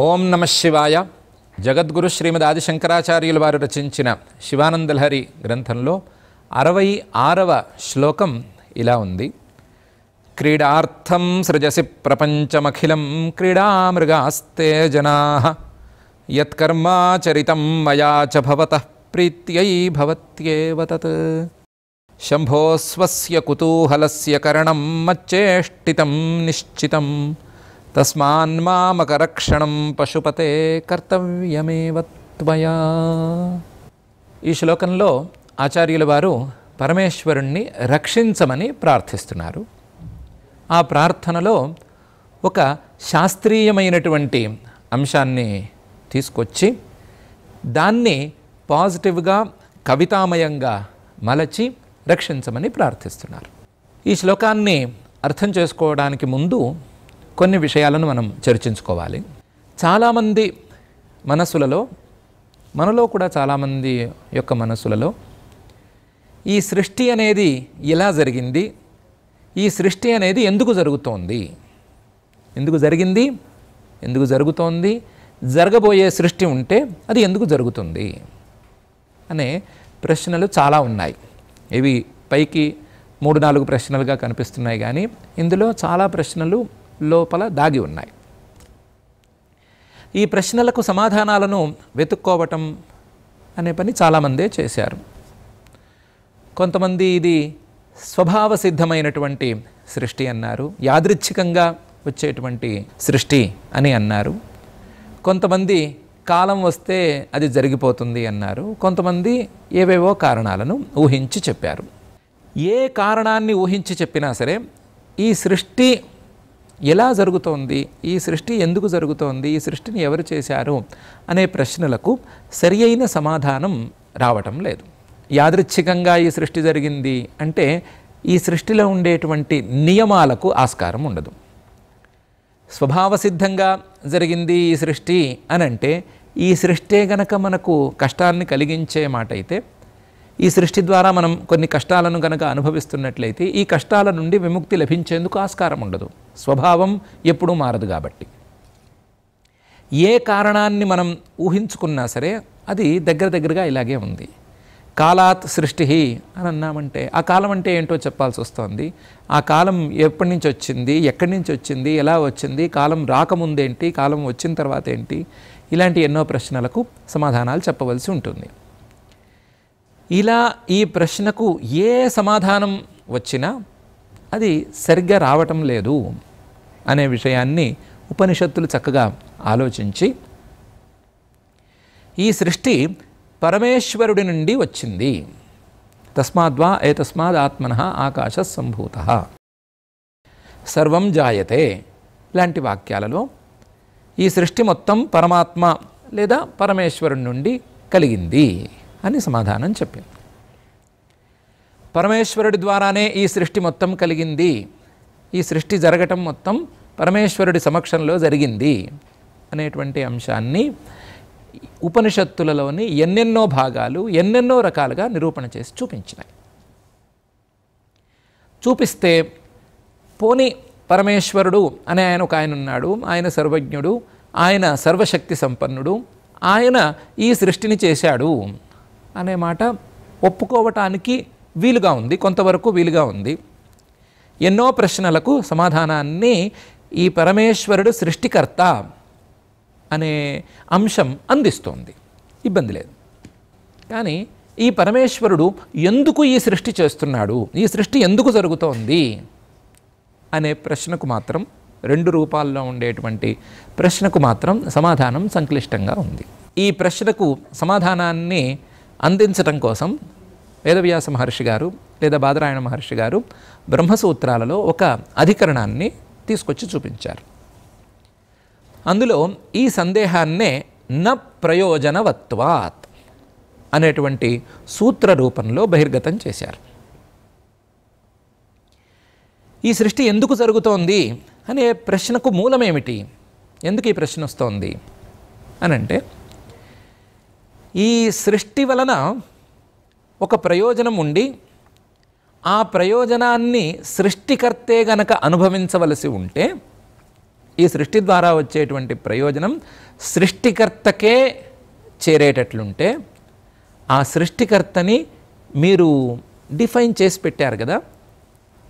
ఓం నమ శివాయ జగద్గురు శ్రీమద్ ఆదిశంకరాచార్యుల వారు రచించిన శివానందలహరి గ్రంథంలో అరవై ఆరవ శ్లోకం ఇలా ఉంది క్రీడార్థం సృజసి ప్రపంచమఖిలం క్రీడామృగాస్తే జనా యత్కర్మాచరితం మయా చవత ప్రీత్యై భవత్యేవ తత్ శంభోస్వస్య కుతూహలస్య కరణం మచ్చేష్టితం నిశ్చితం తస్మాన్ రక్షణం పశుపతే కర్తవ్యమేవత్వయా ఈ శ్లోకంలో ఆచార్యుల వారు పరమేశ్వరుణ్ణి రక్షించమని ప్రార్థిస్తున్నారు ఆ ప్రార్థనలో ఒక శాస్త్రీయమైనటువంటి అంశాన్ని తీసుకొచ్చి దాన్ని పాజిటివ్గా కవితామయంగా మలచి రక్షించమని ప్రార్థిస్తున్నారు ఈ శ్లోకాన్ని అర్థం చేసుకోవడానికి ముందు కొన్ని విషయాలను మనం చర్చించుకోవాలి చాలామంది మనసులలో మనలో కూడా చాలామంది యొక్క మనసులలో ఈ సృష్టి అనేది ఇలా జరిగింది ఈ సృష్టి అనేది ఎందుకు జరుగుతోంది ఎందుకు జరిగింది ఎందుకు జరుగుతోంది జరగబోయే సృష్టి ఉంటే అది ఎందుకు జరుగుతుంది అనే ప్రశ్నలు చాలా ఉన్నాయి ఇవి పైకి మూడు నాలుగు ప్రశ్నలుగా కనిపిస్తున్నాయి కానీ ఇందులో చాలా ప్రశ్నలు లోపల దాగి ఉన్నాయి ఈ ప్రశ్నలకు సమాధానాలను వెతుక్కోవటం అనే పని చాలామందే చేశారు కొంతమంది ఇది స్వభావ సిద్ధమైనటువంటి సృష్టి అన్నారు యాదృచ్ఛికంగా వచ్చేటువంటి సృష్టి అని అన్నారు కొంతమంది కాలం వస్తే అది జరిగిపోతుంది అన్నారు కొంతమంది ఏవేవో కారణాలను ఊహించి చెప్పారు ఏ కారణాన్ని ఊహించి చెప్పినా సరే ఈ సృష్టి ఎలా జరుగుతోంది ఈ సృష్టి ఎందుకు జరుగుతోంది ఈ సృష్టిని ఎవరు చేశారు అనే ప్రశ్నలకు సరి సమాధానం రావటం లేదు యాదృచ్ఛికంగా ఈ సృష్టి జరిగింది అంటే ఈ సృష్టిలో ఉండేటువంటి నియమాలకు ఆస్కారం ఉండదు స్వభావసిద్ధంగా జరిగింది ఈ సృష్టి అని అంటే ఈ సృష్టే గనక మనకు కష్టాన్ని కలిగించే మాట అయితే ఈ సృష్టి ద్వారా మనం కొన్ని కష్టాలను కనుక అనుభవిస్తున్నట్లయితే ఈ కష్టాల నుండి విముక్తి లభించేందుకు ఆస్కారం ఉండదు స్వభావం ఎప్పుడూ మారదు కాబట్టి ఏ కారణాన్ని మనం ఊహించుకున్నా సరే అది దగ్గర దగ్గరగా ఇలాగే ఉంది కాలాత్ సృష్టి అని అన్నామంటే ఆ కాలం అంటే ఏంటో చెప్పాల్సి వస్తోంది ఆ కాలం ఎప్పటి నుంచి వచ్చింది ఎక్కడి నుంచి వచ్చింది ఎలా వచ్చింది కాలం రాకముందేంటి కాలం వచ్చిన తర్వాత ఏంటి ఇలాంటి ఎన్నో ప్రశ్నలకు సమాధానాలు చెప్పవలసి ఉంటుంది ఇలా ఈ ప్రశ్నకు ఏ సమాధానం వచ్చినా అది సరిగ్గా రావటం లేదు అనే విషయాన్ని ఉపనిషత్తులు చక్కగా ఆలోచించి ఈ సృష్టి పరమేశ్వరుడి నుండి వచ్చింది తస్మాద్వా ఏతస్మాద్ ఆత్మన ఆకాశ సంభూత సర్వం జాయతే లాంటి వాక్యాలలో ఈ సృష్టి మొత్తం పరమాత్మ లేదా పరమేశ్వరుడి నుండి కలిగింది అని సమాధానం చెప్పింది పరమేశ్వరుడి ద్వారానే ఈ సృష్టి మొత్తం కలిగింది ఈ సృష్టి జరగటం మొత్తం పరమేశ్వరుడి సమక్షంలో జరిగింది అనేటువంటి అంశాన్ని ఉపనిషత్తులలోని ఎన్నెన్నో భాగాలు ఎన్నెన్నో రకాలుగా నిరూపణ చేసి చూపించినాయి చూపిస్తే పోని పరమేశ్వరుడు అనే ఆయన ఒక ఆయన ఉన్నాడు ఆయన సర్వజ్ఞుడు ఆయన సర్వశక్తి సంపన్నుడు ఆయన ఈ సృష్టిని చేశాడు అనే మాట ఒప్పుకోవటానికి వీలుగా ఉంది కొంతవరకు వీలుగా ఉంది ఎన్నో ప్రశ్నలకు సమాధానాన్ని ఈ పరమేశ్వరుడు సృష్టికర్త అనే అంశం అందిస్తోంది ఇబ్బంది లేదు కానీ ఈ పరమేశ్వరుడు ఎందుకు ఈ సృష్టి చేస్తున్నాడు ఈ సృష్టి ఎందుకు జరుగుతోంది అనే ప్రశ్నకు మాత్రం రెండు రూపాల్లో ఉండేటువంటి ప్రశ్నకు మాత్రం సమాధానం సంక్లిష్టంగా ఉంది ఈ ప్రశ్నకు సమాధానాన్ని అందించడం కోసం వేదవ్యాస మహర్షి గారు లేదా బాదరాయణ మహర్షి గారు బ్రహ్మసూత్రాలలో ఒక అధికరణాన్ని తీసుకొచ్చి చూపించారు అందులో ఈ సందేహాన్నే న ప్రయోజనవత్వాత్ అనేటువంటి సూత్ర రూపంలో బహిర్గతం చేశారు ఈ సృష్టి ఎందుకు జరుగుతోంది అనే ప్రశ్నకు మూలమేమిటి ఎందుకు ఈ ప్రశ్న వస్తోంది అనంటే ఈ సృష్టి వలన ఒక ప్రయోజనం ఉండి ఆ ప్రయోజనాన్ని సృష్టికర్తే గనక అనుభవించవలసి ఉంటే ఈ సృష్టి ద్వారా వచ్చేటువంటి ప్రయోజనం సృష్టికర్తకే చేరేటట్లుంటే ఆ సృష్టికర్తని మీరు డిఫైన్ చేసి పెట్టారు కదా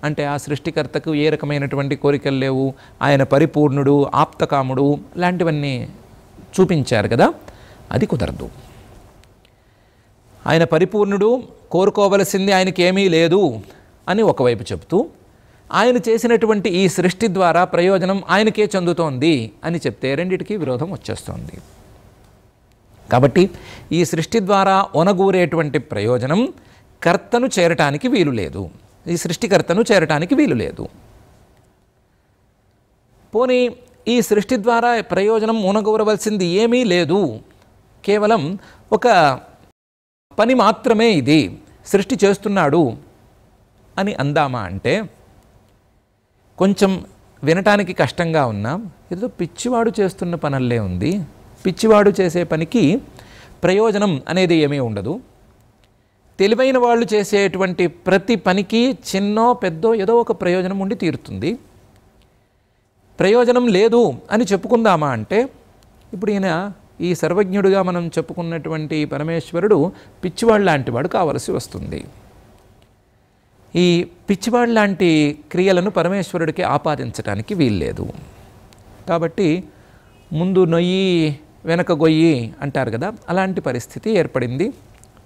అంటే ఆ సృష్టికర్తకు ఏ రకమైనటువంటి కోరికలు లేవు ఆయన పరిపూర్ణుడు ఆప్తకాముడు లాంటివన్నీ చూపించారు కదా అది కుదరదు ఆయన పరిపూర్ణుడు కోరుకోవలసింది ఆయనకి ఏమీ లేదు అని ఒకవైపు చెప్తూ ఆయన చేసినటువంటి ఈ సృష్టి ద్వారా ప్రయోజనం ఆయనకే చెందుతోంది అని చెప్తే రెండిటికీ విరోధం వచ్చేస్తోంది కాబట్టి ఈ సృష్టి ద్వారా ఒనగూరేటువంటి ప్రయోజనం కర్తను చేరటానికి వీలు లేదు ఈ సృష్టికర్తను చేరటానికి వీలు లేదు పోనీ ఈ సృష్టి ద్వారా ప్రయోజనం ఉనగూరవలసింది ఏమీ లేదు కేవలం ఒక పని మాత్రమే ఇది సృష్టి చేస్తున్నాడు అని అందామా అంటే కొంచెం వినటానికి కష్టంగా ఉన్నా ఏదో పిచ్చివాడు చేస్తున్న పనల్లే ఉంది పిచ్చివాడు చేసే పనికి ప్రయోజనం అనేది ఏమీ ఉండదు తెలివైన వాళ్ళు చేసేటువంటి ప్రతి పనికి చిన్నో పెద్దో ఏదో ఒక ప్రయోజనం ఉండి తీరుతుంది ప్రయోజనం లేదు అని చెప్పుకుందామా అంటే ఇప్పుడు ఈయన ఈ సర్వజ్ఞుడిగా మనం చెప్పుకున్నటువంటి పరమేశ్వరుడు పిచ్చివాడు లాంటివాడు కావలసి వస్తుంది ఈ పిచ్చివాడు లాంటి క్రియలను పరమేశ్వరుడికి ఆపాదించడానికి వీల్లేదు కాబట్టి ముందు నొయ్యి వెనక గొయ్యి అంటారు కదా అలాంటి పరిస్థితి ఏర్పడింది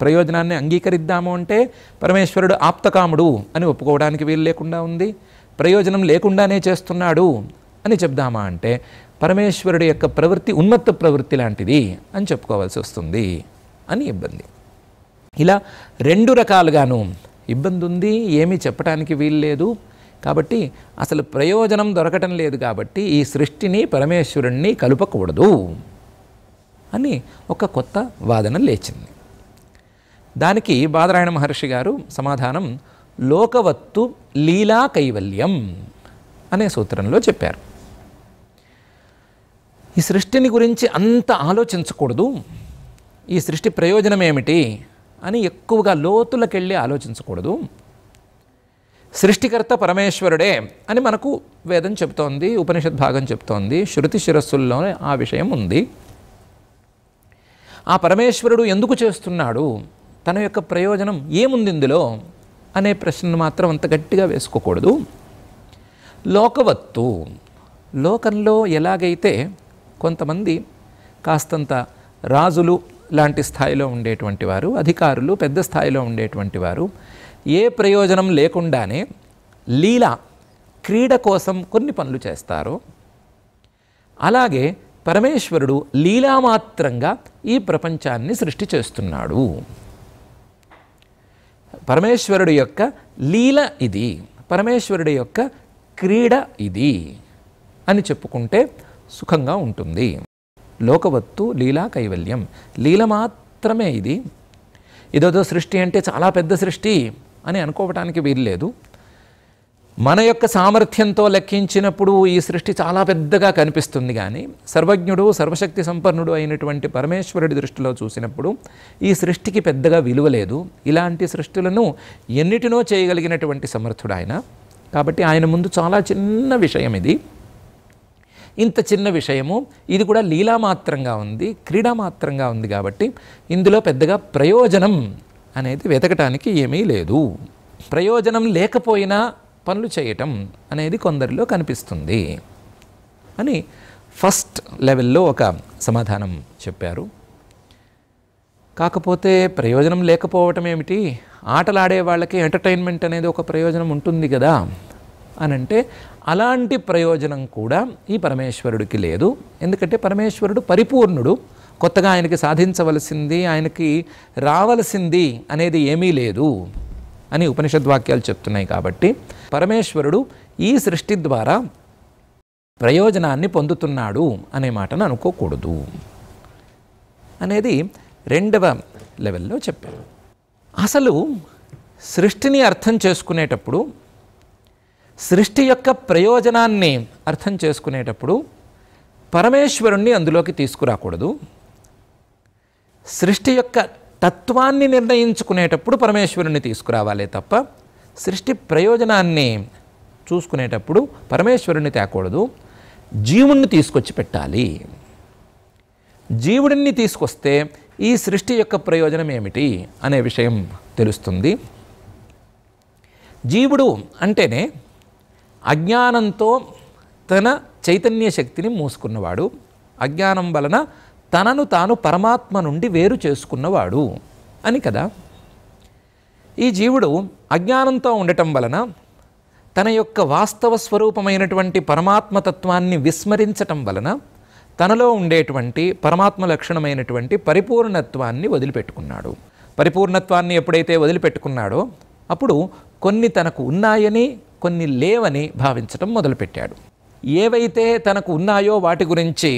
ప్రయోజనాన్ని అంగీకరిద్దాము అంటే పరమేశ్వరుడు ఆప్తకాముడు అని ఒప్పుకోవడానికి వీలు లేకుండా ఉంది ప్రయోజనం లేకుండానే చేస్తున్నాడు అని చెప్దామా అంటే పరమేశ్వరుడి యొక్క ప్రవృత్తి ఉన్మత్త ప్రవృత్తి లాంటిది అని చెప్పుకోవాల్సి వస్తుంది అని ఇబ్బంది ఇలా రెండు రకాలుగాను ఇబ్బంది ఉంది ఏమీ చెప్పడానికి వీలు లేదు కాబట్టి అసలు ప్రయోజనం దొరకటం లేదు కాబట్టి ఈ సృష్టిని పరమేశ్వరుణ్ణి కలుపకూడదు అని ఒక కొత్త వాదన లేచింది దానికి బాదరాయణ మహర్షి గారు సమాధానం లోకవత్తు లీలా కైవల్యం అనే సూత్రంలో చెప్పారు ఈ సృష్టిని గురించి అంత ఆలోచించకూడదు ఈ సృష్టి ప్రయోజనం ఏమిటి అని ఎక్కువగా లోతులకెళ్ళి ఆలోచించకూడదు సృష్టికర్త పరమేశ్వరుడే అని మనకు వేదం చెప్తోంది ఉపనిషత్ భాగం చెప్తోంది శృతి శిరస్సుల్లోనే ఆ విషయం ఉంది ఆ పరమేశ్వరుడు ఎందుకు చేస్తున్నాడు తన యొక్క ప్రయోజనం ఏముంది ఇందులో అనే ప్రశ్నను మాత్రం అంత గట్టిగా వేసుకోకూడదు లోకవత్తు లోకంలో ఎలాగైతే కొంతమంది కాస్తంత రాజులు లాంటి స్థాయిలో ఉండేటువంటి వారు అధికారులు పెద్ద స్థాయిలో ఉండేటువంటి వారు ఏ ప్రయోజనం లేకుండానే లీల క్రీడ కోసం కొన్ని పనులు చేస్తారు అలాగే పరమేశ్వరుడు లీలామాత్రంగా ఈ ప్రపంచాన్ని సృష్టి చేస్తున్నాడు పరమేశ్వరుడు యొక్క లీల ఇది పరమేశ్వరుడు యొక్క క్రీడ ఇది అని చెప్పుకుంటే సుఖంగా ఉంటుంది లోకవత్తు లీలా కైవల్యం లీల మాత్రమే ఇది ఇదేదో సృష్టి అంటే చాలా పెద్ద సృష్టి అని అనుకోవటానికి వీల్లేదు మన యొక్క సామర్థ్యంతో లెక్కించినప్పుడు ఈ సృష్టి చాలా పెద్దగా కనిపిస్తుంది కానీ సర్వజ్ఞుడు సర్వశక్తి సంపన్నుడు అయినటువంటి పరమేశ్వరుడి దృష్టిలో చూసినప్పుడు ఈ సృష్టికి పెద్దగా విలువ లేదు ఇలాంటి సృష్టిలను ఎన్నిటినో చేయగలిగినటువంటి సమర్థుడు ఆయన కాబట్టి ఆయన ముందు చాలా చిన్న విషయం ఇది ఇంత చిన్న విషయము ఇది కూడా లీలా మాత్రంగా ఉంది మాత్రంగా ఉంది కాబట్టి ఇందులో పెద్దగా ప్రయోజనం అనేది వెతకటానికి ఏమీ లేదు ప్రయోజనం లేకపోయినా పనులు చేయటం అనేది కొందరిలో కనిపిస్తుంది అని ఫస్ట్ లెవెల్లో ఒక సమాధానం చెప్పారు కాకపోతే ప్రయోజనం లేకపోవటం ఏమిటి ఆటలాడే వాళ్ళకి ఎంటర్టైన్మెంట్ అనేది ఒక ప్రయోజనం ఉంటుంది కదా అని అంటే అలాంటి ప్రయోజనం కూడా ఈ పరమేశ్వరుడికి లేదు ఎందుకంటే పరమేశ్వరుడు పరిపూర్ణుడు కొత్తగా ఆయనకి సాధించవలసింది ఆయనకి రావలసింది అనేది ఏమీ లేదు అని ఉపనిషద్వాక్యాలు చెప్తున్నాయి కాబట్టి పరమేశ్వరుడు ఈ సృష్టి ద్వారా ప్రయోజనాన్ని పొందుతున్నాడు అనే మాటను అనుకోకూడదు అనేది రెండవ లెవెల్లో చెప్పారు అసలు సృష్టిని అర్థం చేసుకునేటప్పుడు సృష్టి యొక్క ప్రయోజనాన్ని అర్థం చేసుకునేటప్పుడు పరమేశ్వరుణ్ణి అందులోకి తీసుకురాకూడదు సృష్టి యొక్క తత్వాన్ని నిర్ణయించుకునేటప్పుడు పరమేశ్వరుణ్ణి తీసుకురావాలే తప్ప సృష్టి ప్రయోజనాన్ని చూసుకునేటప్పుడు పరమేశ్వరుణ్ణి తేకూడదు జీవుణ్ణి తీసుకొచ్చి పెట్టాలి జీవుడిని తీసుకొస్తే ఈ సృష్టి యొక్క ప్రయోజనం ఏమిటి అనే విషయం తెలుస్తుంది జీవుడు అంటేనే అజ్ఞానంతో తన చైతన్య శక్తిని మూసుకున్నవాడు అజ్ఞానం వలన తనను తాను పరమాత్మ నుండి వేరు చేసుకున్నవాడు అని కదా ఈ జీవుడు అజ్ఞానంతో ఉండటం వలన తన యొక్క వాస్తవ స్వరూపమైనటువంటి పరమాత్మతత్వాన్ని విస్మరించటం వలన తనలో ఉండేటువంటి పరమాత్మ లక్షణమైనటువంటి పరిపూర్ణత్వాన్ని వదిలిపెట్టుకున్నాడు పరిపూర్ణత్వాన్ని ఎప్పుడైతే వదిలిపెట్టుకున్నాడో అప్పుడు కొన్ని తనకు ఉన్నాయని కొన్ని లేవని భావించటం మొదలుపెట్టాడు ఏవైతే తనకు ఉన్నాయో వాటి గురించి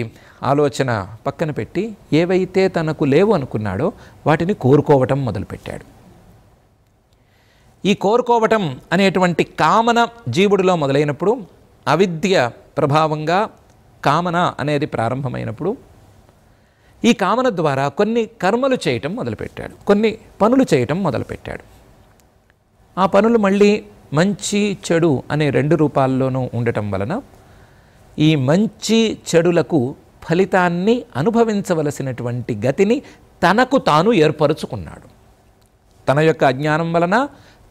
ఆలోచన పక్కన పెట్టి ఏవైతే తనకు లేవు అనుకున్నాడో వాటిని కోరుకోవటం మొదలుపెట్టాడు ఈ కోరుకోవటం అనేటువంటి కామన జీవుడిలో మొదలైనప్పుడు అవిద్య ప్రభావంగా కామన అనేది ప్రారంభమైనప్పుడు ఈ కామన ద్వారా కొన్ని కర్మలు చేయటం మొదలుపెట్టాడు కొన్ని పనులు చేయటం మొదలుపెట్టాడు ఆ పనులు మళ్ళీ మంచి చెడు అనే రెండు రూపాల్లోనూ ఉండటం వలన ఈ మంచి చెడులకు ఫలితాన్ని అనుభవించవలసినటువంటి గతిని తనకు తాను ఏర్పరచుకున్నాడు తన యొక్క అజ్ఞానం వలన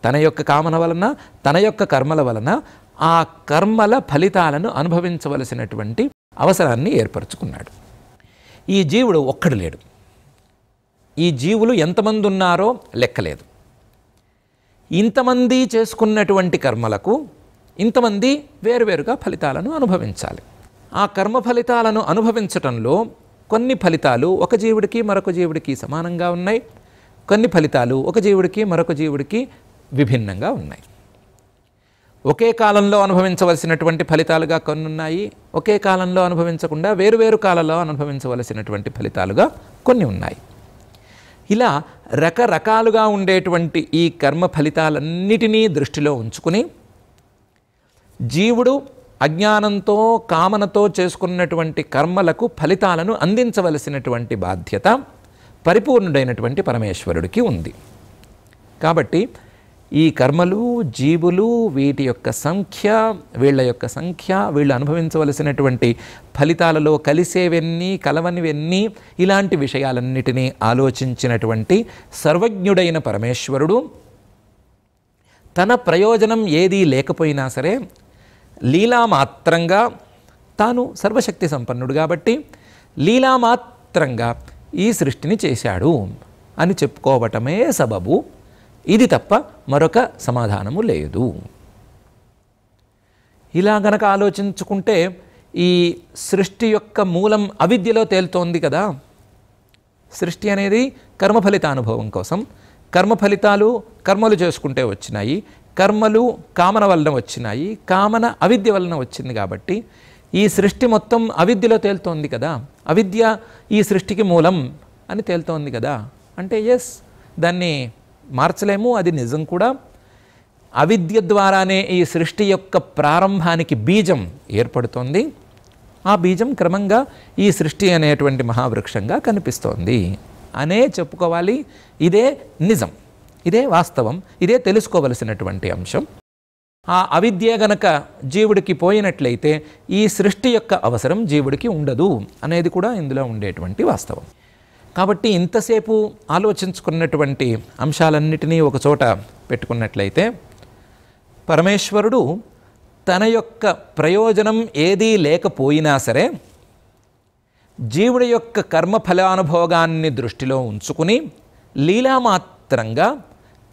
తన యొక్క కామన వలన తన యొక్క కర్మల వలన ఆ కర్మల ఫలితాలను అనుభవించవలసినటువంటి అవసరాన్ని ఏర్పరచుకున్నాడు ఈ జీవుడు ఒక్కడు లేడు ఈ జీవులు ఎంతమంది ఉన్నారో లెక్కలేదు ఇంతమంది చేసుకున్నటువంటి కర్మలకు ఇంతమంది వేరువేరుగా ఫలితాలను అనుభవించాలి ఆ కర్మ ఫలితాలను అనుభవించటంలో కొన్ని ఫలితాలు ఒక జీవుడికి మరొక జీవుడికి సమానంగా ఉన్నాయి కొన్ని ఫలితాలు ఒక జీవుడికి మరొక జీవుడికి విభిన్నంగా ఉన్నాయి ఒకే కాలంలో అనుభవించవలసినటువంటి ఫలితాలుగా కొన్ని ఉన్నాయి ఒకే కాలంలో అనుభవించకుండా వేరువేరు కాలంలో అనుభవించవలసినటువంటి ఫలితాలుగా కొన్ని ఉన్నాయి ఇలా రకరకాలుగా ఉండేటువంటి ఈ కర్మ ఫలితాలన్నిటినీ దృష్టిలో ఉంచుకుని జీవుడు అజ్ఞానంతో కామనతో చేసుకున్నటువంటి కర్మలకు ఫలితాలను అందించవలసినటువంటి బాధ్యత పరిపూర్ణుడైనటువంటి పరమేశ్వరుడికి ఉంది కాబట్టి ఈ కర్మలు జీవులు వీటి యొక్క సంఖ్య వీళ్ళ యొక్క సంఖ్య వీళ్ళు అనుభవించవలసినటువంటి ఫలితాలలో కలిసేవన్నీ కలవనివన్నీ ఇలాంటి విషయాలన్నిటినీ ఆలోచించినటువంటి సర్వజ్ఞుడైన పరమేశ్వరుడు తన ప్రయోజనం ఏదీ లేకపోయినా సరే లీలామాత్రంగా తాను సర్వశక్తి సంపన్నుడు కాబట్టి లీలామాత్రంగా ఈ సృష్టిని చేశాడు అని చెప్పుకోవటమే సబబు ఇది తప్ప మరొక సమాధానము లేదు ఇలా గనక ఆలోచించుకుంటే ఈ సృష్టి యొక్క మూలం అవిద్యలో తేలుతోంది కదా సృష్టి అనేది ఫలిత అనుభవం కోసం కర్మ ఫలితాలు కర్మలు చేసుకుంటే వచ్చినాయి కర్మలు కామన వలన వచ్చినాయి కామన అవిద్య వలన వచ్చింది కాబట్టి ఈ సృష్టి మొత్తం అవిద్యలో తేలుతోంది కదా అవిద్య ఈ సృష్టికి మూలం అని తేలుతోంది కదా అంటే ఎస్ దాన్ని మార్చలేము అది నిజం కూడా అవిద్య ద్వారానే ఈ సృష్టి యొక్క ప్రారంభానికి బీజం ఏర్పడుతోంది ఆ బీజం క్రమంగా ఈ సృష్టి అనేటువంటి మహావృక్షంగా కనిపిస్తోంది అనే చెప్పుకోవాలి ఇదే నిజం ఇదే వాస్తవం ఇదే తెలుసుకోవలసినటువంటి అంశం ఆ అవిద్య గనక జీవుడికి పోయినట్లయితే ఈ సృష్టి యొక్క అవసరం జీవుడికి ఉండదు అనేది కూడా ఇందులో ఉండేటువంటి వాస్తవం కాబట్టి ఇంతసేపు ఆలోచించుకున్నటువంటి అంశాలన్నిటినీ ఒకచోట పెట్టుకున్నట్లయితే పరమేశ్వరుడు తన యొక్క ప్రయోజనం ఏదీ లేకపోయినా సరే జీవుడి యొక్క కర్మఫలానుభోగాన్ని దృష్టిలో ఉంచుకుని లీలామాత్రంగా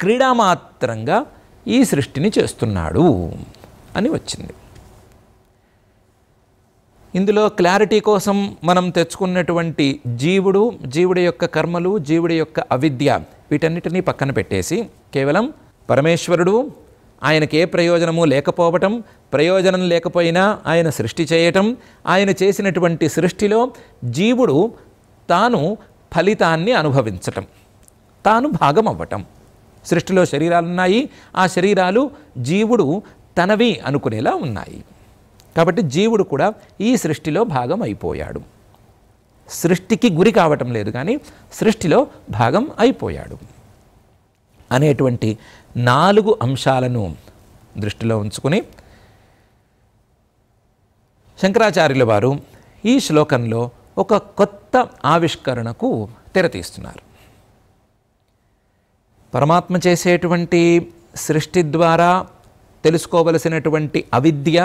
క్రీడామాత్రంగా ఈ సృష్టిని చేస్తున్నాడు అని వచ్చింది ఇందులో క్లారిటీ కోసం మనం తెచ్చుకున్నటువంటి జీవుడు జీవుడి యొక్క కర్మలు జీవుడి యొక్క అవిద్య వీటన్నిటినీ పక్కన పెట్టేసి కేవలం పరమేశ్వరుడు ఆయనకి ఏ ప్రయోజనము లేకపోవటం ప్రయోజనం లేకపోయినా ఆయన సృష్టి చేయటం ఆయన చేసినటువంటి సృష్టిలో జీవుడు తాను ఫలితాన్ని అనుభవించటం తాను భాగం అవ్వటం సృష్టిలో శరీరాలున్నాయి ఆ శరీరాలు జీవుడు తనవి అనుకునేలా ఉన్నాయి కాబట్టి జీవుడు కూడా ఈ సృష్టిలో భాగం అయిపోయాడు సృష్టికి గురి కావటం లేదు కానీ సృష్టిలో భాగం అయిపోయాడు అనేటువంటి నాలుగు అంశాలను దృష్టిలో ఉంచుకుని శంకరాచార్యుల వారు ఈ శ్లోకంలో ఒక కొత్త ఆవిష్కరణకు తెరతీస్తున్నారు పరమాత్మ చేసేటువంటి సృష్టి ద్వారా తెలుసుకోవలసినటువంటి అవిద్య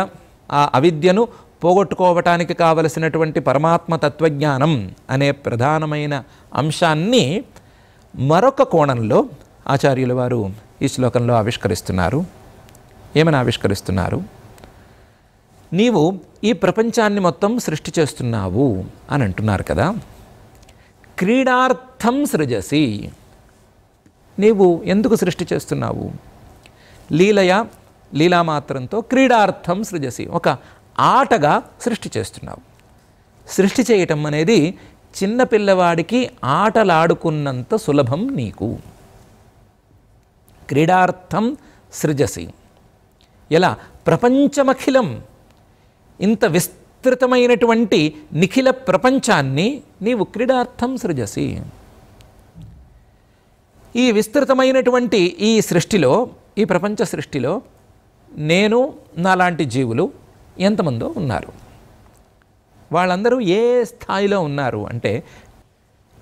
ఆ అవిద్యను పోగొట్టుకోవటానికి కావలసినటువంటి పరమాత్మ తత్వజ్ఞానం అనే ప్రధానమైన అంశాన్ని మరొక కోణంలో ఆచార్యుల వారు ఈ శ్లోకంలో ఆవిష్కరిస్తున్నారు ఏమని ఆవిష్కరిస్తున్నారు నీవు ఈ ప్రపంచాన్ని మొత్తం సృష్టి చేస్తున్నావు అని అంటున్నారు కదా క్రీడార్థం సృజసి నీవు ఎందుకు సృష్టి చేస్తున్నావు లీలయ లీలామాత్రంతో క్రీడార్థం సృజసి ఒక ఆటగా సృష్టి చేస్తున్నావు సృష్టి చేయటం అనేది చిన్నపిల్లవాడికి ఆటలాడుకున్నంత సులభం నీకు క్రీడార్థం సృజసి ఎలా ప్రపంచమఖిలం ఇంత విస్తృతమైనటువంటి నిఖిల ప్రపంచాన్ని నీవు క్రీడార్థం సృజసి ఈ విస్తృతమైనటువంటి ఈ సృష్టిలో ఈ ప్రపంచ సృష్టిలో నేను నాలాంటి జీవులు ఎంతమందో ఉన్నారు వాళ్ళందరూ ఏ స్థాయిలో ఉన్నారు అంటే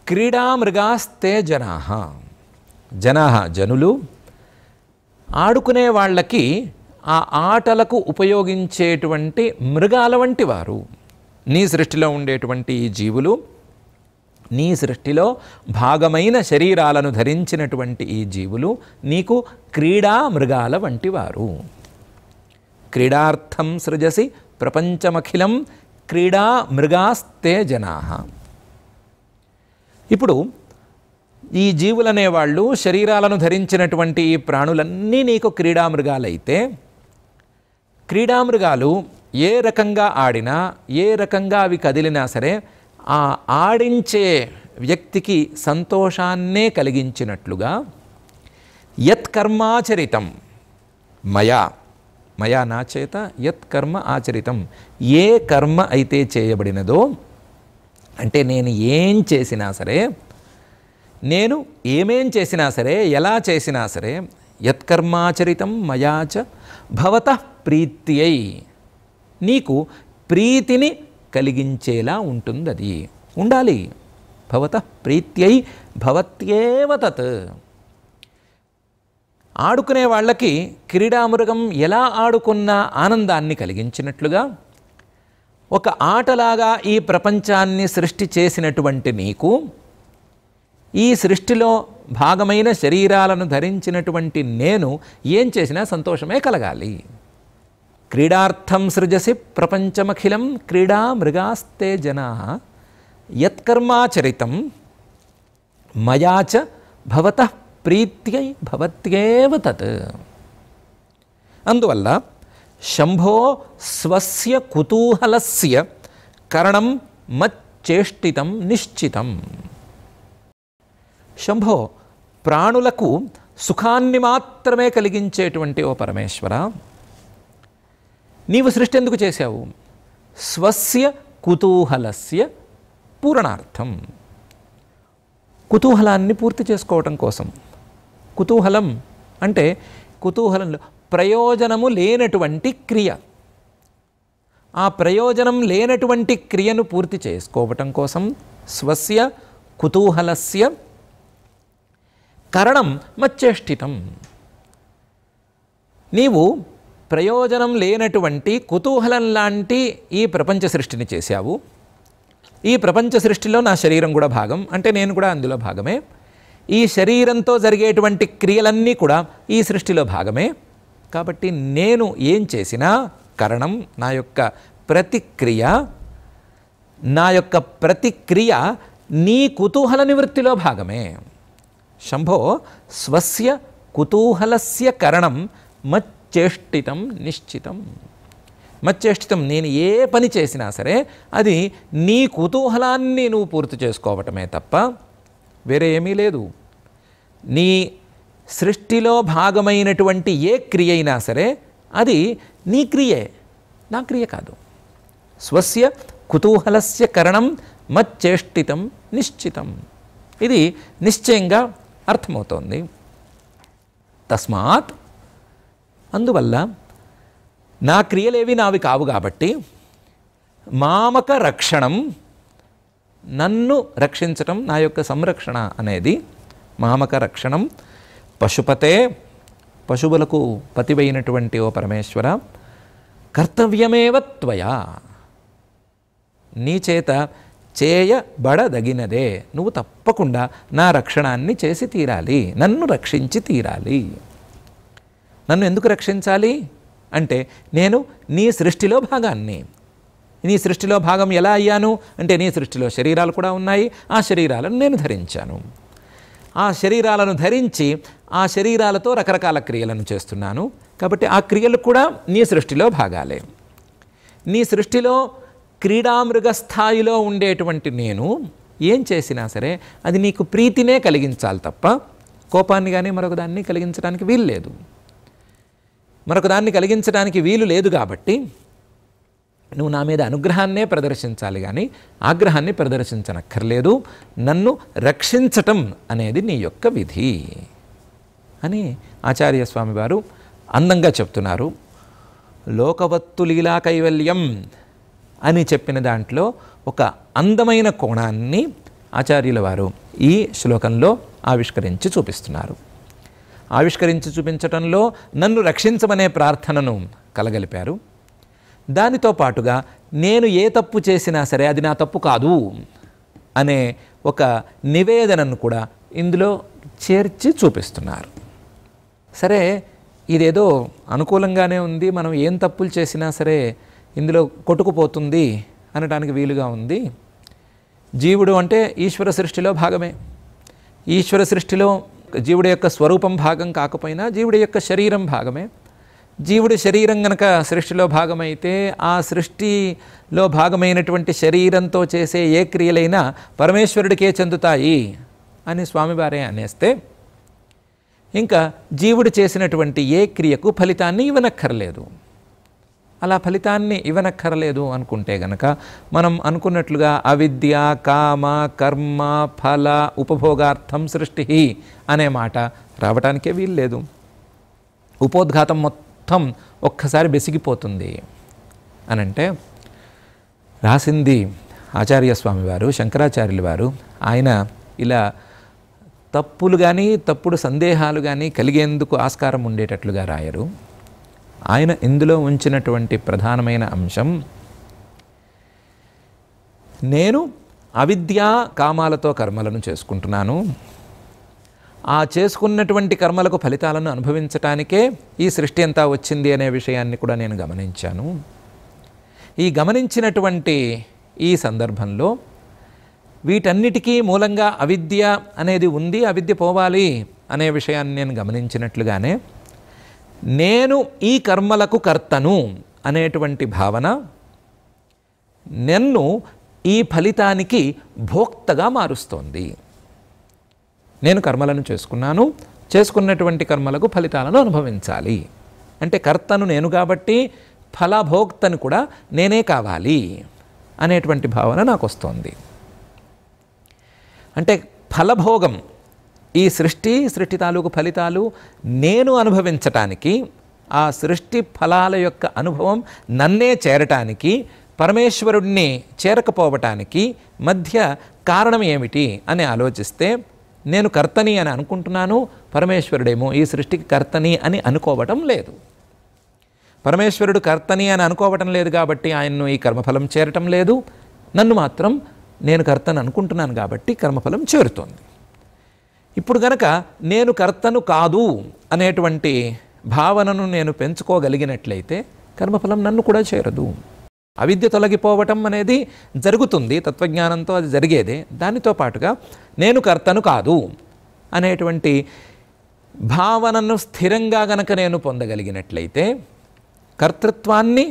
క్రీడామృగాస్తే జనా జనా జనులు ఆడుకునే వాళ్ళకి ఆ ఆటలకు ఉపయోగించేటువంటి మృగాల వంటి వారు నీ సృష్టిలో ఉండేటువంటి జీవులు నీ సృష్టిలో భాగమైన శరీరాలను ధరించినటువంటి ఈ జీవులు నీకు క్రీడా మృగాల వంటి వారు క్రీడార్థం సృజసి ప్రపంచమఖిలం క్రీడా మృగాస్తే జనా ఇప్పుడు ఈ జీవులనేవాళ్ళు శరీరాలను ధరించినటువంటి ఈ ప్రాణులన్నీ నీకు క్రీడామృగాలైతే క్రీడామృగాలు ఏ రకంగా ఆడినా ఏ రకంగా అవి కదిలినా సరే ఆ ఆడించే వ్యక్తికి సంతోషాన్నే కలిగించినట్లుగా యత్కర్మాచరితం మయా మయా నా చేత యత్ కర్మ ఆచరితం ఏ కర్మ అయితే చేయబడినదో అంటే నేను ఏం చేసినా సరే నేను ఏమేం చేసినా సరే ఎలా చేసినా సరే యత్కర్మాచరితం మయాచ భవత ప్రీత్యై నీకు ప్రీతిని కలిగించేలా ఉంటుంది అది ఉండాలి భవత ప్రీత్యై భవత్యేవ తత్ ఆడుకునే వాళ్ళకి క్రీడామృగం ఎలా ఆడుకున్న ఆనందాన్ని కలిగించినట్లుగా ఒక ఆటలాగా ఈ ప్రపంచాన్ని సృష్టి చేసినటువంటి నీకు ఈ సృష్టిలో భాగమైన శరీరాలను ధరించినటువంటి నేను ఏం చేసినా సంతోషమే కలగాలి క్రీడార్థం సృజసి ప్రపంచమఖిలం క్రీడా మృగాస్తే జనా యత్కర్మాచరితం మయాచ భవత ప్రీత్యై భవత్యేవ తత్ అందువల్ల శంభో స్వస్య కుతూహలస్య కరణం మచ్చేష్టితం నిశ్చితం శంభో ప్రాణులకు సుఖాన్ని మాత్రమే కలిగించేటువంటి ఓ పరమేశ్వర నీవు సృష్టి ఎందుకు చేశావు స్వస్య కుతూహలస్య పూరణార్థం కుతూహలాన్ని పూర్తి చేసుకోవటం కోసం కుతూహలం అంటే కుతూహలంలో ప్రయోజనము లేనటువంటి క్రియ ఆ ప్రయోజనం లేనటువంటి క్రియను పూర్తి చేసుకోవటం కోసం స్వస్య కుతూహలస్య కరణం మచ్చేష్టితం నీవు ప్రయోజనం లేనటువంటి కుతూహలం లాంటి ఈ ప్రపంచ సృష్టిని చేశావు ఈ ప్రపంచ సృష్టిలో నా శరీరం కూడా భాగం అంటే నేను కూడా అందులో భాగమే ఈ శరీరంతో జరిగేటువంటి క్రియలన్నీ కూడా ఈ సృష్టిలో భాగమే కాబట్టి నేను ఏం చేసినా కరణం నా యొక్క ప్రతిక్రియ నా యొక్క ప్రతిక్రియ నీ కుతూహల నివృత్తిలో భాగమే శంభో స్వస్య కుతూహలస్య కరణం మచ్చేష్టితం నిశ్చితం మచ్చేష్టితం నేను ఏ పని చేసినా సరే అది నీ కుతూహలాన్ని నువ్వు పూర్తి చేసుకోవటమే తప్ప వేరే ఏమీ లేదు నీ సృష్టిలో భాగమైనటువంటి ఏ క్రియ అయినా సరే అది నీ క్రియే నా క్రియ కాదు స్వస్య కుతూహలస్య కరణం మచ్చేష్టితం నిశ్చితం ఇది నిశ్చయంగా అర్థమవుతోంది తస్మాత్ అందువల్ల నా క్రియలేవి నావి కావు కాబట్టి మామక రక్షణం నన్ను రక్షించటం నా యొక్క సంరక్షణ అనేది మామక రక్షణం పశుపతే పశువులకు పతివైనటువంటి ఓ పరమేశ్వర కర్తవ్యమేవ త్వయా నీ చేత చేయబడదగినదే నువ్వు తప్పకుండా నా రక్షణాన్ని చేసి తీరాలి నన్ను రక్షించి తీరాలి నన్ను ఎందుకు రక్షించాలి అంటే నేను నీ సృష్టిలో భాగాన్ని నీ సృష్టిలో భాగం ఎలా అయ్యాను అంటే నీ సృష్టిలో శరీరాలు కూడా ఉన్నాయి ఆ శరీరాలను నేను ధరించాను ఆ శరీరాలను ధరించి ఆ శరీరాలతో రకరకాల క్రియలను చేస్తున్నాను కాబట్టి ఆ క్రియలు కూడా నీ సృష్టిలో భాగాలే నీ సృష్టిలో క్రీడామృగ స్థాయిలో ఉండేటువంటి నేను ఏం చేసినా సరే అది నీకు ప్రీతినే కలిగించాలి తప్ప కోపాన్ని కానీ మరొకదాన్ని కలిగించడానికి వీలు లేదు మరొకదాన్ని కలిగించడానికి వీలు లేదు కాబట్టి నువ్వు నా మీద అనుగ్రహాన్నే ప్రదర్శించాలి కానీ ఆగ్రహాన్ని ప్రదర్శించనక్కర్లేదు నన్ను రక్షించటం అనేది నీ యొక్క విధి అని ఆచార్య వారు అందంగా చెప్తున్నారు లోకవత్తు లీలా కైవల్యం అని చెప్పిన దాంట్లో ఒక అందమైన కోణాన్ని ఆచార్యుల వారు ఈ శ్లోకంలో ఆవిష్కరించి చూపిస్తున్నారు ఆవిష్కరించి చూపించటంలో నన్ను రక్షించమనే ప్రార్థనను కలగలిపారు దానితో పాటుగా నేను ఏ తప్పు చేసినా సరే అది నా తప్పు కాదు అనే ఒక నివేదనను కూడా ఇందులో చేర్చి చూపిస్తున్నారు సరే ఇదేదో అనుకూలంగానే ఉంది మనం ఏం తప్పులు చేసినా సరే ఇందులో కొట్టుకుపోతుంది అనటానికి వీలుగా ఉంది జీవుడు అంటే ఈశ్వర సృష్టిలో భాగమే ఈశ్వర సృష్టిలో జీవుడి యొక్క స్వరూపం భాగం కాకపోయినా జీవుడి యొక్క శరీరం భాగమే జీవుడి శరీరం గనక సృష్టిలో భాగమైతే ఆ సృష్టిలో భాగమైనటువంటి శరీరంతో చేసే ఏ క్రియలైనా పరమేశ్వరుడికే చెందుతాయి అని స్వామివారే అనేస్తే ఇంకా జీవుడు చేసినటువంటి ఏ క్రియకు ఫలితాన్ని ఇవ్వనక్కర్లేదు అలా ఫలితాన్ని ఇవ్వనక్కర్లేదు అనుకుంటే గనక మనం అనుకున్నట్లుగా అవిద్య కామ కర్మ ఫల ఉపభోగార్థం సృష్టి అనే మాట రావటానికే వీల్లేదు ఉపోద్ఘాతం మొత్తం మొత్తం ఒక్కసారి బెసిగిపోతుంది అనంటే రాసింది ఆచార్య స్వామివారు శంకరాచార్యులు వారు ఆయన ఇలా తప్పులు కానీ తప్పుడు సందేహాలు కానీ కలిగేందుకు ఆస్కారం ఉండేటట్లుగా రాయరు ఆయన ఇందులో ఉంచినటువంటి ప్రధానమైన అంశం నేను అవిద్యా కామాలతో కర్మలను చేసుకుంటున్నాను ఆ చేసుకున్నటువంటి కర్మలకు ఫలితాలను అనుభవించటానికే ఈ సృష్టి అంతా వచ్చింది అనే విషయాన్ని కూడా నేను గమనించాను ఈ గమనించినటువంటి ఈ సందర్భంలో వీటన్నిటికీ మూలంగా అవిద్య అనేది ఉంది అవిద్య పోవాలి అనే విషయాన్ని నేను గమనించినట్లుగానే నేను ఈ కర్మలకు కర్తను అనేటువంటి భావన నన్ను ఈ ఫలితానికి భోక్తగా మారుస్తోంది నేను కర్మలను చేసుకున్నాను చేసుకున్నటువంటి కర్మలకు ఫలితాలను అనుభవించాలి అంటే కర్తను నేను కాబట్టి ఫలభోక్తను కూడా నేనే కావాలి అనేటువంటి భావన నాకు వస్తోంది అంటే ఫలభోగం ఈ సృష్టి సృష్టి తాలూకు ఫలితాలు నేను అనుభవించటానికి ఆ సృష్టి ఫలాల యొక్క అనుభవం నన్నే చేరటానికి పరమేశ్వరుణ్ణి చేరకపోవటానికి మధ్య కారణం ఏమిటి అని ఆలోచిస్తే నేను కర్తని అని అనుకుంటున్నాను పరమేశ్వరుడేమో ఈ సృష్టికి కర్తని అని అనుకోవటం లేదు పరమేశ్వరుడు కర్తని అని అనుకోవటం లేదు కాబట్టి ఆయన్ను ఈ కర్మఫలం చేరటం లేదు నన్ను మాత్రం నేను కర్తను అనుకుంటున్నాను కాబట్టి కర్మఫలం చేరుతోంది ఇప్పుడు గనక నేను కర్తను కాదు అనేటువంటి భావనను నేను పెంచుకోగలిగినట్లయితే కర్మఫలం నన్ను కూడా చేరదు అవిద్య తొలగిపోవటం అనేది జరుగుతుంది తత్వజ్ఞానంతో అది జరిగేదే దానితో పాటుగా నేను కర్తను కాదు అనేటువంటి భావనను స్థిరంగా గనక నేను పొందగలిగినట్లయితే కర్తృత్వాన్ని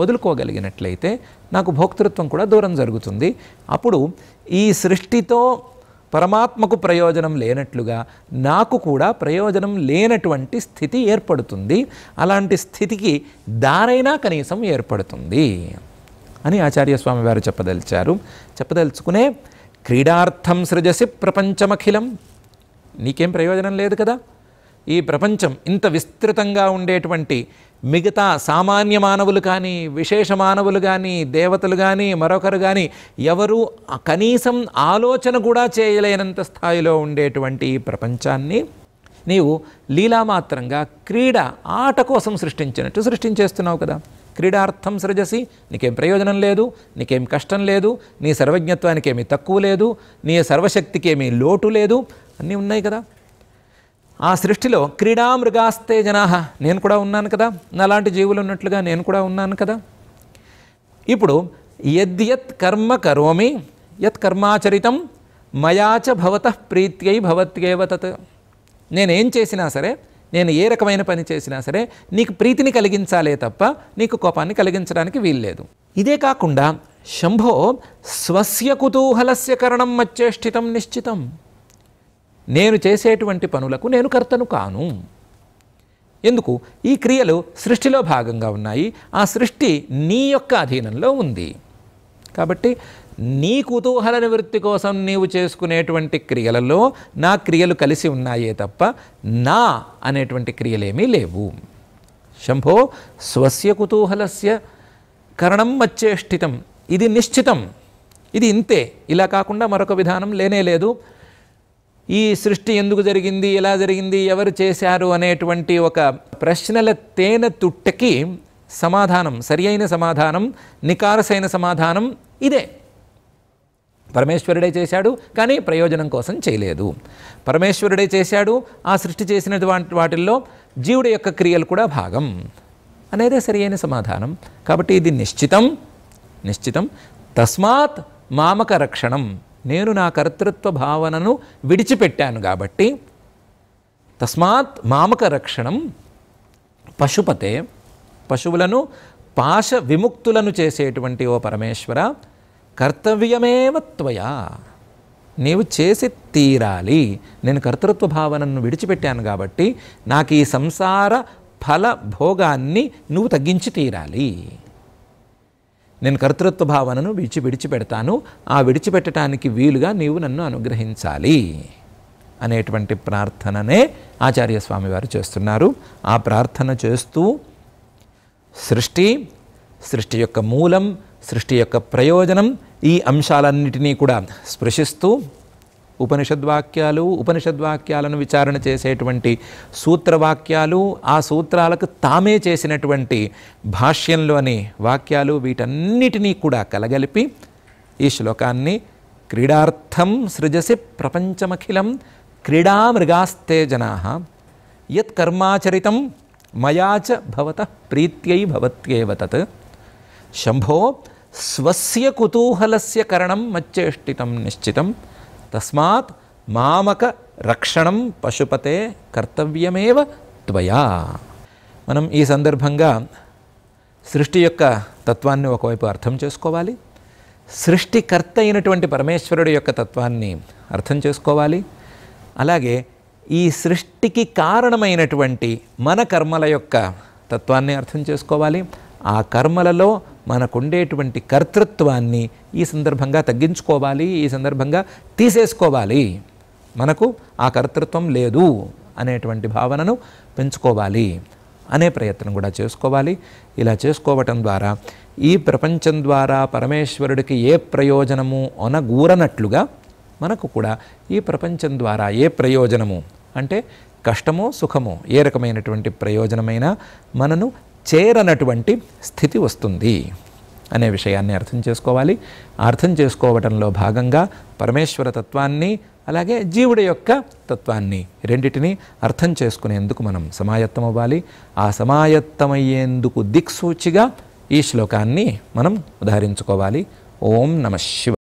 వదులుకోగలిగినట్లయితే నాకు భోక్తృత్వం కూడా దూరం జరుగుతుంది అప్పుడు ఈ సృష్టితో పరమాత్మకు ప్రయోజనం లేనట్లుగా నాకు కూడా ప్రయోజనం లేనటువంటి స్థితి ఏర్పడుతుంది అలాంటి స్థితికి దారైనా కనీసం ఏర్పడుతుంది అని ఆచార్యస్వామి వారు చెప్పదలిచారు చెప్పదలుచుకునే క్రీడార్థం సృజసి ప్రపంచమఖిలం నీకేం ప్రయోజనం లేదు కదా ఈ ప్రపంచం ఇంత విస్తృతంగా ఉండేటువంటి మిగతా సామాన్య మానవులు కానీ విశేష మానవులు కానీ దేవతలు కానీ మరొకరు కానీ ఎవరు కనీసం ఆలోచన కూడా చేయలేనంత స్థాయిలో ఉండేటువంటి ఈ ప్రపంచాన్ని నీవు లీలామాత్రంగా క్రీడ ఆట కోసం సృష్టించినట్టు సృష్టించేస్తున్నావు కదా క్రీడార్థం సృజసి నీకేం ప్రయోజనం లేదు నీకేం కష్టం లేదు నీ సర్వజ్ఞత్వానికి ఏమీ తక్కువ లేదు నీ సర్వశక్తికి ఏమీ లోటు లేదు అన్నీ ఉన్నాయి కదా ఆ సృష్టిలో క్రీడా మృగాస్తే జనా నేను కూడా ఉన్నాను కదా నాలాంటి జీవులు ఉన్నట్లుగా నేను కూడా ఉన్నాను కదా ఇప్పుడు యద్యత్ కర్మ కరోమి యత్ కర్మాచరితం మయాచ భవత ప్రీత్యై భవత్యేవ తత్ నేనేం చేసినా సరే నేను ఏ రకమైన పని చేసినా సరే నీకు ప్రీతిని కలిగించాలే తప్ప నీకు కోపాన్ని కలిగించడానికి వీల్లేదు ఇదే కాకుండా శంభో స్వస్య కుతూహలస్య కరణం మచ్చేష్ఠితం నిశ్చితం నేను చేసేటువంటి పనులకు నేను కర్తను కాను ఎందుకు ఈ క్రియలు సృష్టిలో భాగంగా ఉన్నాయి ఆ సృష్టి నీ యొక్క అధీనంలో ఉంది కాబట్టి నీ కుతూహల నివృత్తి కోసం నీవు చేసుకునేటువంటి క్రియలలో నా క్రియలు కలిసి ఉన్నాయే తప్ప నా అనేటువంటి క్రియలేమీ లేవు శంభో స్వస్య కుతూహలస్య కరణం మచ్చేష్టితం ఇది నిశ్చితం ఇది ఇంతే ఇలా కాకుండా మరొక విధానం లేనే లేదు ఈ సృష్టి ఎందుకు జరిగింది ఎలా జరిగింది ఎవరు చేశారు అనేటువంటి ఒక ప్రశ్నల తేనె తుట్టకి సమాధానం సరి అయిన సమాధానం నికారసైన సమాధానం ఇదే పరమేశ్వరుడే చేశాడు కానీ ప్రయోజనం కోసం చేయలేదు పరమేశ్వరుడే చేశాడు ఆ సృష్టి చేసిన వాటిల్లో జీవుడి యొక్క క్రియలు కూడా భాగం అనేది సరియైన సమాధానం కాబట్టి ఇది నిశ్చితం నిశ్చితం తస్మాత్ మామక రక్షణం నేను నా కర్తృత్వ భావనను విడిచిపెట్టాను కాబట్టి తస్మాత్ మామక రక్షణం పశుపతే పశువులను పాశ విముక్తులను చేసేటువంటి ఓ పరమేశ్వర కర్తవ్యమేవ త్వయా నీవు చేసి తీరాలి నేను కర్తృత్వ భావనను విడిచిపెట్టాను కాబట్టి నాకు ఈ సంసార ఫల భోగాన్ని నువ్వు తగ్గించి తీరాలి నేను కర్తృత్వ భావనను విడిచి విడిచిపెడతాను ఆ విడిచిపెట్టడానికి వీలుగా నీవు నన్ను అనుగ్రహించాలి అనేటువంటి ప్రార్థననే ఆచార్య వారు చేస్తున్నారు ఆ ప్రార్థన చేస్తూ సృష్టి సృష్టి యొక్క మూలం సృష్టి యొక్క ప్రయోజనం ఈ అంశాలన్నిటినీ కూడా స్పృశిస్తూ ఉపనిషద్వాక్యాలు ఉపనిషద్వాక్యాలను విచారణ చేసేటువంటి సూత్రవాక్యాలు ఆ సూత్రాలకు తామే చేసినటువంటి భాష్యంలోని వాక్యాలు వీటన్నిటినీ కూడా కలగలిపి ఈ శ్లోకాన్ని క్రీడార్థం సృజసి ప్రపంచమఖిలం క్రీడామృగాస్తే జనా యత్ కర్మాచరితం మయాచ భవత ప్రీత్యై భవత్యేవ తత్ శంభో స్వస్య కుతూహలస్య కరణం మచ్చేష్టితం నిశ్చితం తస్మాత్ మామక రక్షణం పశుపతే కర్తవ్యమేవ త్వయా మనం ఈ సందర్భంగా సృష్టి యొక్క తత్వాన్ని ఒకవైపు అర్థం చేసుకోవాలి సృష్టికర్త అయినటువంటి పరమేశ్వరుడు యొక్క తత్వాన్ని అర్థం చేసుకోవాలి అలాగే ఈ సృష్టికి కారణమైనటువంటి మన కర్మల యొక్క తత్వాన్ని అర్థం చేసుకోవాలి ఆ కర్మలలో మనకుండేటువంటి కర్తృత్వాన్ని ఈ సందర్భంగా తగ్గించుకోవాలి ఈ సందర్భంగా తీసేసుకోవాలి మనకు ఆ కర్తృత్వం లేదు అనేటువంటి భావనను పెంచుకోవాలి అనే ప్రయత్నం కూడా చేసుకోవాలి ఇలా చేసుకోవటం ద్వారా ఈ ప్రపంచం ద్వారా పరమేశ్వరుడికి ఏ ప్రయోజనము అనగూరనట్లుగా మనకు కూడా ఈ ప్రపంచం ద్వారా ఏ ప్రయోజనము అంటే కష్టమో సుఖమో ఏ రకమైనటువంటి ప్రయోజనమైనా మనను చేరనటువంటి స్థితి వస్తుంది అనే విషయాన్ని అర్థం చేసుకోవాలి అర్థం చేసుకోవడంలో భాగంగా పరమేశ్వర తత్వాన్ని అలాగే జీవుడి యొక్క తత్వాన్ని రెండిటిని అర్థం చేసుకునేందుకు మనం సమాయత్తం అవ్వాలి ఆ సమాయత్తమయ్యేందుకు దిక్సూచిగా ఈ శ్లోకాన్ని మనం ఉదాహరించుకోవాలి ఓం నమ శివ